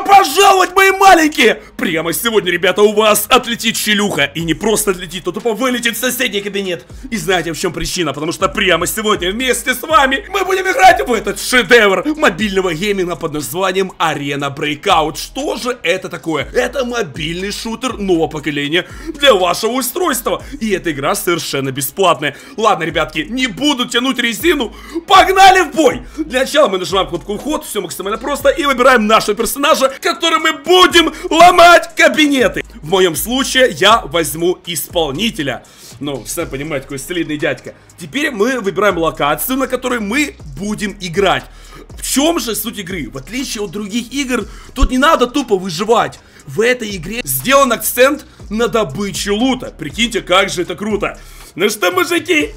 pra gente! пожаловать, мои маленькие! Прямо сегодня, ребята, у вас отлетит челюха И не просто отлетит, а тупо вылетит в соседний кабинет. И знаете, в чем причина? Потому что прямо сегодня вместе с вами мы будем играть в этот шедевр мобильного гейминга под названием Арена Breakout. Что же это такое? Это мобильный шутер нового поколения для вашего устройства. И эта игра совершенно бесплатная. Ладно, ребятки, не буду тянуть резину. Погнали в бой! Для начала мы нажимаем кнопку вход, все максимально просто, и выбираем нашего персонажа, который которым мы будем ломать кабинеты. В моем случае я возьму исполнителя. Ну, все понимаете, какой солидный дядька. Теперь мы выбираем локацию, на которой мы будем играть. В чем же суть игры? В отличие от других игр, тут не надо тупо выживать. В этой игре сделан акцент на добыче лута. Прикиньте, как же это круто. Ну что, мужики,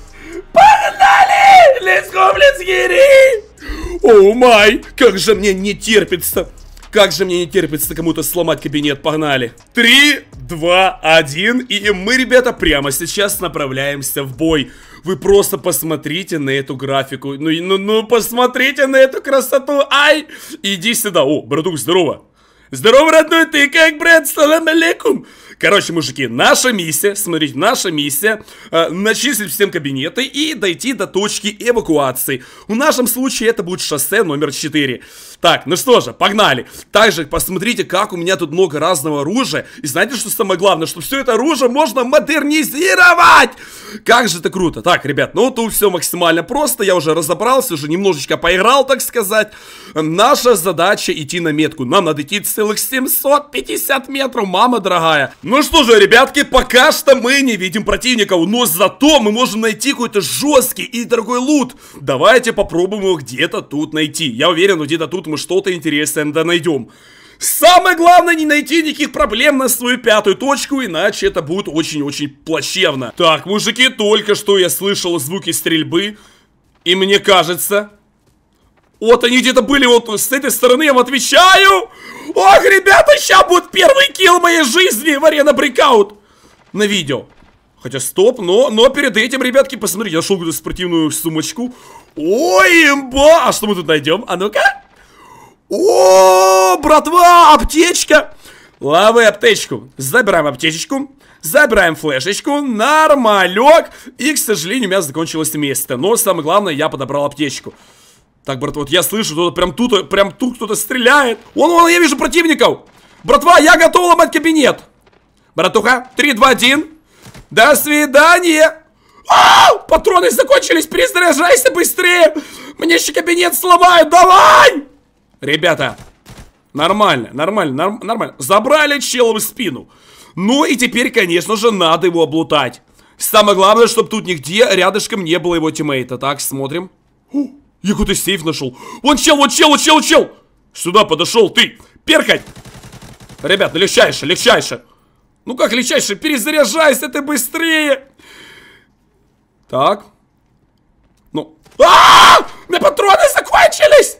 погнали! Let's go, let's get it! О май, как же мне не терпится. Как же мне не терпится кому-то сломать кабинет, погнали. Три, два, один, и мы, ребята, прямо сейчас направляемся в бой. Вы просто посмотрите на эту графику. Ну, ну, ну, посмотрите на эту красоту. Ай! Иди сюда. О, братух, здорово. Здорово, родной, ты как, брат? Салам алейкум! Короче, мужики, наша миссия, смотрите, наша миссия э, начислить всем кабинеты и дойти до точки эвакуации. В нашем случае это будет шоссе номер 4. Так, ну что же, погнали. Также посмотрите, как у меня тут много разного оружия. И знаете, что самое главное? Что все это оружие можно модернизировать! Как же это круто. Так, ребят, ну тут все максимально просто. Я уже разобрался, уже немножечко поиграл, так сказать. Наша задача идти на метку. Нам надо идти целых 750 метров, мама дорогая. Ну что же, ребятки, пока что мы не видим противников, но зато мы можем найти какой-то жесткий и дорогой лут. Давайте попробуем его где-то тут найти. Я уверен, где-то тут мы что-то интересное найдем. Самое главное не найти никаких проблем на свою пятую точку, иначе это будет очень-очень плачевно. Так, мужики, только что я слышал звуки стрельбы, и мне кажется, вот они где-то были вот с этой стороны, я вам отвечаю. Ох, ребята, сейчас будет первый килл моей жизни в арена брикаут на видео. Хотя стоп, но, но перед этим, ребятки, посмотрите, я нашел какую-то спортивную сумочку. Ой, имба! А что мы тут найдем? А ну-ка. О, братва, аптечка. Лавы аптечку. Забираем аптечку. Забираем флешечку, нормалек. И, к сожалению, у меня закончилось место. Но самое главное, я подобрал аптечку. Так, братва, вот я слышу, кто-то прям тут, прям тут кто-то стреляет. Вон, вон, я вижу противников. Братва, я готов ломать кабинет. Братуха, 3, 2, 1. До свидания. А, патроны закончились, перезаряжайся быстрее. Мне еще кабинет сломают, давай. Ребята, нормально, нормально, норм, нормально. Забрали чела в спину. Ну и теперь, конечно же, надо его облутать. Самое главное, чтобы тут нигде рядышком не было его тиммейта. Так, смотрим. Фу. Я какой-то сейф нашел. Вон чел, вон чел, вон чел, вон чел. Сюда подошел ты. Перкать. Ребят, ну легчайше, легчайше. Ну как легчайше? Перезаряжайся ты быстрее. Так. Ну. А, -а, -а, -а! У меня патроны закончились!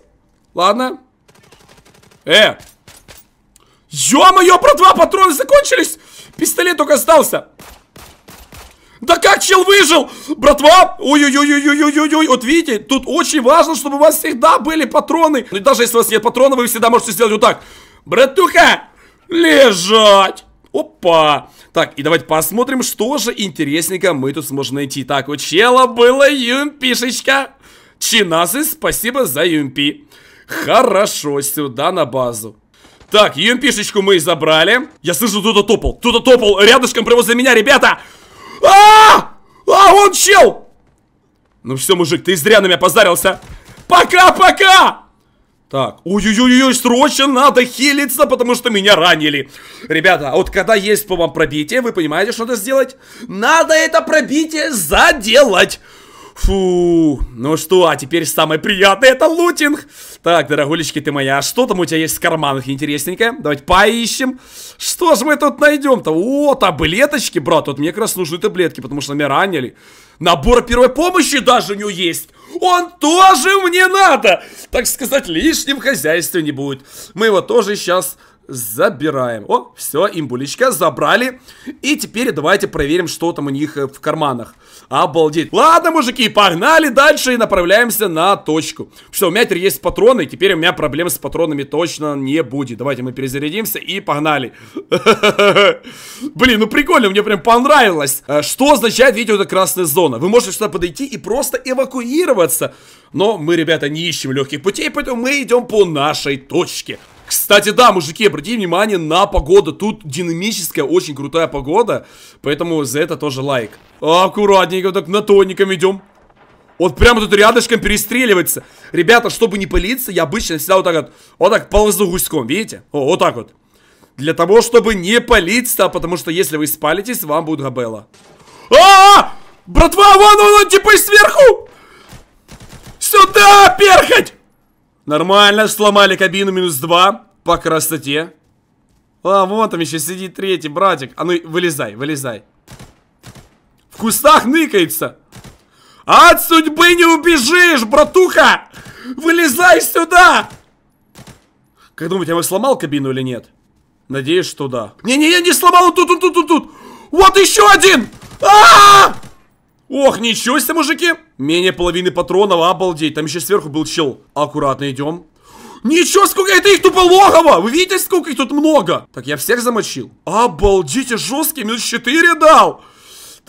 Ладно. Э. Ё-моё, про два патрона закончились! Пистолет только остался. Да как чел выжил? Братва, ой-ой-ой-ой-ой-ой-ой, вот видите, тут очень важно, чтобы у вас всегда были патроны. Ну и даже если у вас нет патронов, вы всегда можете сделать вот так. Братуха, лежать. Опа! Так, и давайте посмотрим, что же интересненько мы тут сможем найти. Так, у чела было юмпишечка. Чинасы, спасибо за юмпи. Хорошо, сюда на базу. Так, юмпишечку мы забрали. Я слышу, кто-то топал. Кто-то топал рядышком прямо за меня, ребята. А! А, он чел! Ну все, мужик, ты зря на меня позарился. Пока-пока! Так, ой-ой-ой, срочно надо хилиться, потому что меня ранили. Ребята, а вот когда есть по вам пробитие, вы понимаете, что надо сделать? Надо это пробитие заделать. Фу, ну что, а теперь самое приятное это лутинг. Так, дорогулечки ты моя, а что там у тебя есть в карманах интересненькое? Давайте поищем. Что же мы тут найдем-то? О, таблеточки, брат, Вот мне как раз нужны таблетки, потому что меня ранили. Набор первой помощи даже у него есть. Он тоже мне надо. Так сказать, лишним в хозяйстве не будет. Мы его тоже сейчас Забираем. О, все, имбуличка забрали. И теперь давайте проверим, что там у них э, в карманах. Обалдеть. Ладно, мужики, погнали дальше и направляемся на точку. Все, у меня теперь есть патроны, и теперь у меня проблем с патронами точно не будет. Давайте мы перезарядимся и погнали. Блин, ну прикольно, мне прям понравилось. Э, что означает, видите, эта красная зона? Вы можете сюда подойти и просто эвакуироваться. Но мы, ребята, не ищем легких путей, поэтому мы идем по нашей точке. Кстати, да, мужики, обратите внимание на погоду. Тут динамическая, очень крутая погода. Поэтому за это тоже лайк. Аккуратненько, так на тоником идем. Вот прямо тут рядышком перестреливается. Ребята, чтобы не пылиться, я обычно всегда вот так вот, вот так ползу гуськом, видите? О, вот так вот. Для того, чтобы не палиться, потому что если вы спалитесь, вам будет габела. А, -а, а Братва, вон он, он типа сверху! Сюда перхать! Нормально, сломали кабину, минус 2. По красоте. А, вон там еще сидит третий, братик. А ну, вылезай, вылезай. В кустах ныкается. От судьбы не убежишь, братуха! Вылезай сюда! Как думаете, я бы сломал кабину или нет? Надеюсь, что да. Не-не, я не сломал, Тут, тут, тут, тут, тут! Вот еще один! А-а-а! Ох, ничего себе, мужики! Менее половины патронов, обалдеть. Там еще сверху был чел. Аккуратно идем. Ничего, сколько это их тупо логово! Вы видите, сколько их тут много? Так, я всех замочил. Обалдите, жесткий, минус 4 дал!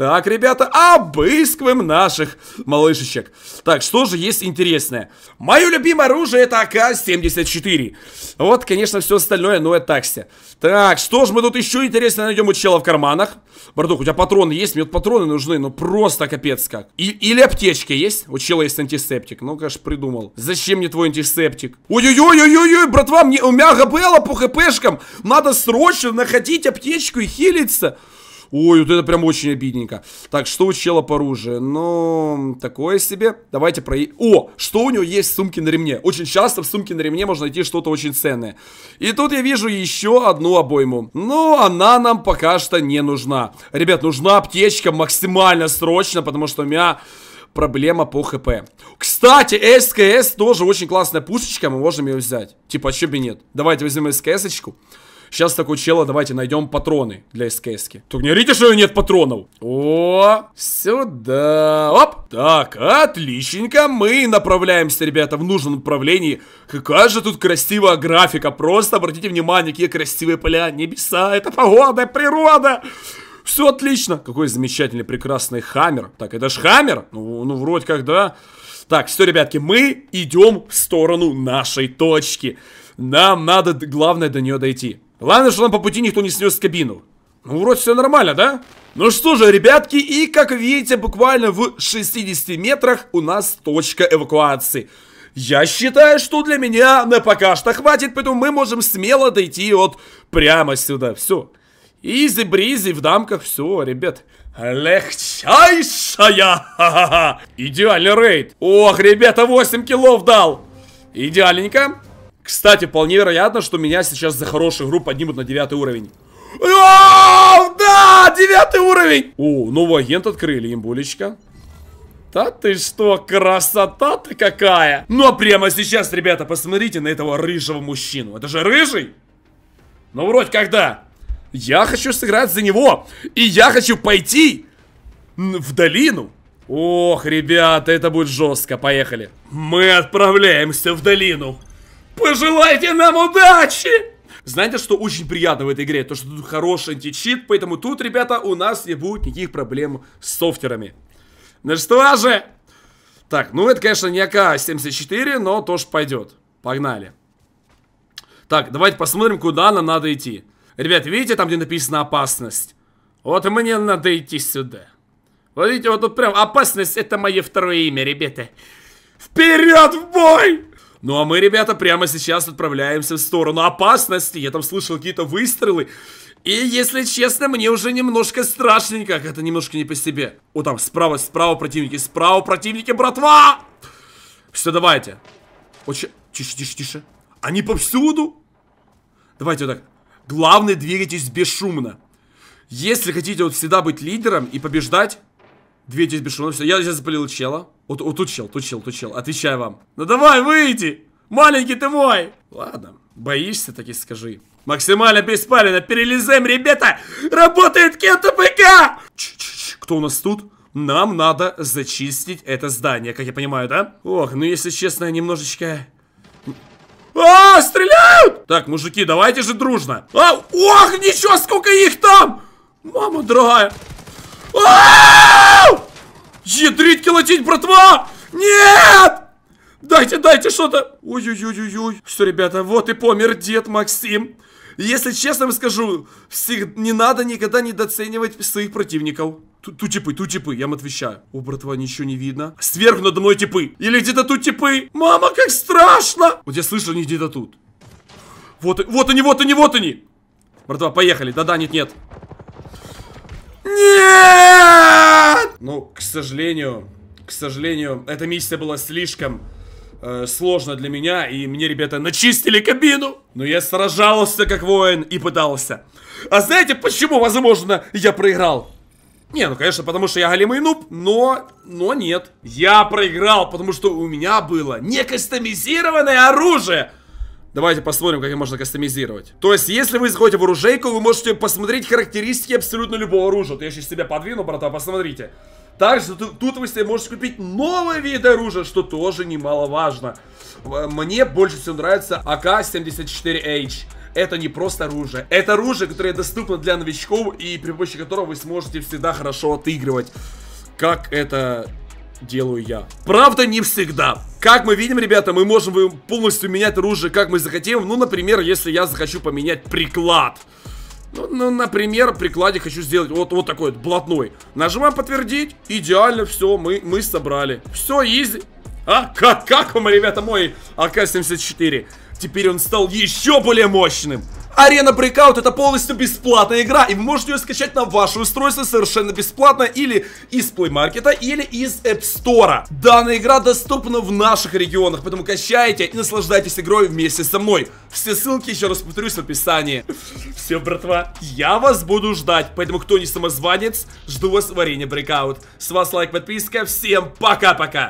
Так, ребята, обыскиваем наших малышечек. Так, что же есть интересное? Мое любимое оружие это АК-74. Вот, конечно, все остальное, но это такси. Так, что же мы тут еще интересно найдем у чела в карманах? Бардук, у тебя патроны есть? Мне вот патроны нужны, ну просто капец как. И, или аптечка есть? У чела есть антисептик. Ну, конечно, придумал. Зачем мне твой антисептик? Ой-ой-ой-ой-ой, братва, мне, у меня габела по хпшкам. Надо срочно находить аптечку и хилиться. Ой, вот это прям очень обидненько. Так, что у чела по оружию? Ну, такое себе. Давайте про... О, что у него есть в сумке на ремне? Очень часто в сумке на ремне можно найти что-то очень ценное. И тут я вижу еще одну обойму. Но ну, она нам пока что не нужна. Ребят, нужна аптечка максимально срочно, потому что у меня проблема по хп. Кстати, СКС тоже очень классная пушечка, мы можем ее взять. Типа, а чё бы нет? Давайте возьмем СКС-очку. Сейчас такой чела давайте найдем патроны для СКСки. Только не орите, что нет патронов. О, сюда. Оп. Так, отличненько. Мы направляемся, ребята, в нужном направлении. Какая же тут красивая графика. Просто обратите внимание, какие красивые поля, небеса. Это погода, природа. Все отлично. Какой замечательный, прекрасный хаммер. Так, это ж хаммер? Ну, ну вроде как, да. Так, все, ребятки, мы идем в сторону нашей точки. Нам надо, главное, до нее дойти. Главное, что нам по пути никто не снес кабину. Ну, вроде все нормально, да? Ну что же, ребятки, и как видите, буквально в 60 метрах у нас точка эвакуации. Я считаю, что для меня на пока что хватит, поэтому мы можем смело дойти вот прямо сюда. Все. Изи-бризи в дамках, все, ребят. Легчайшая! Ха -ха -ха. Идеальный рейд. Ох, ребята, 8 килов дал. Идеальненько. Кстати, вполне вероятно, что меня сейчас за хорошую игру поднимут на девятый уровень. О, да, девятый уровень! О, новый агент открыли, имбулечка. Да ты что, красота-то какая! Ну а прямо сейчас, ребята, посмотрите на этого рыжего мужчину. Это же рыжий? Ну вроде когда? Я хочу сыграть за него. И я хочу пойти в долину. Ох, ребята, это будет жестко. Поехали. Мы отправляемся в долину. Пожелайте нам удачи! Знаете, что очень приятно в этой игре? То, что тут хороший античит, поэтому тут, ребята, у нас не будет никаких проблем с софтерами. Ну что же? Так, ну это, конечно, не АК-74, но тоже пойдет. Погнали. Так, давайте посмотрим, куда нам надо идти. Ребят, видите, там, где написано опасность? Вот мне надо идти сюда. Вот видите, вот тут прям опасность, это мое второе имя, ребята. Вперед в бой! Ну а мы, ребята, прямо сейчас отправляемся в сторону опасности. Я там слышал какие-то выстрелы. И, если честно, мне уже немножко страшненько, это немножко не по себе. О, там, справа, справа противники, справа противники, братва! Все, давайте. Очень... Тише, тише, тише. Они повсюду. Давайте вот так. Главное, двигайтесь бесшумно. Если хотите вот всегда быть лидером и побеждать, Две здесь бешено. Все, я сейчас запалил чела. Вот, вот тут чел, тут чел, тут чел. Отвечаю вам. Ну давай, выйди! Маленький ты мой! Ладно, боишься, таки скажи. Максимально беспалено, перелезаем, ребята! Работает КТПК! Кто у нас тут? Нам надо зачистить это здание, как я понимаю, да? Ох, ну если честно, немножечко... А, стреляют! Так, мужики, давайте же дружно. А, ох, ничего, сколько их там! Мама дорогая! Ядрить, колотить, братва! Нет! Дайте, дайте что-то! Ой-ой-ой-ой-ой. Что, ребята, вот и помер дед Максим. Если честно вам скажу, всех... не надо никогда недооценивать своих противников. Тут, типы, тут типы, я вам отвечаю. О, братва, ничего не видно. Сверху надо мной типы. Или где-то тут типы. Мама, как страшно! Вот я слышал, они где-то тут. Вот, вот они, вот они, вот они. Братва, поехали. Да-да, нет-нет. Нет! Ну, к сожалению, к сожалению, эта миссия была слишком э, сложно для меня, и мне, ребята, начистили кабину. Но я сражался как воин и пытался. А знаете, почему, возможно, я проиграл? Не, ну, конечно, потому что я галимый нуб, но... Но нет. Я проиграл, потому что у меня было не кастомизированное оружие. Давайте посмотрим, как их можно кастомизировать. То есть, если вы заходите в оружейку, вы можете посмотреть характеристики абсолютно любого оружия. Вот я сейчас себя подвину, брата, посмотрите. Также тут, вы себе можете купить новые виды оружия, что тоже немаловажно. Мне больше всего нравится АК-74H. Это не просто оружие. Это оружие, которое доступно для новичков и при помощи которого вы сможете всегда хорошо отыгрывать. Как это делаю я. Правда, не всегда. Как мы видим, ребята, мы можем полностью менять оружие, как мы захотим. Ну, например, если я захочу поменять приклад. Ну, ну, например, прикладе хочу сделать вот, вот такой вот, блатной. Нажимаем подтвердить. Идеально, все, мы, мы собрали. Все, изи. А, как, как вам, ребята, мой АК-74? Теперь он стал еще более мощным. Арена Breakout это полностью бесплатная игра, и вы можете ее скачать на ваше устройство совершенно бесплатно или из Play Market, или из App Store. Данная игра доступна в наших регионах, поэтому качайте и наслаждайтесь игрой вместе со мной. Все ссылки, еще раз повторюсь, в описании. Все, братва, я вас буду ждать, поэтому кто не самозванец, жду вас в Арене Breakout. С вас лайк, подписка, всем пока-пока!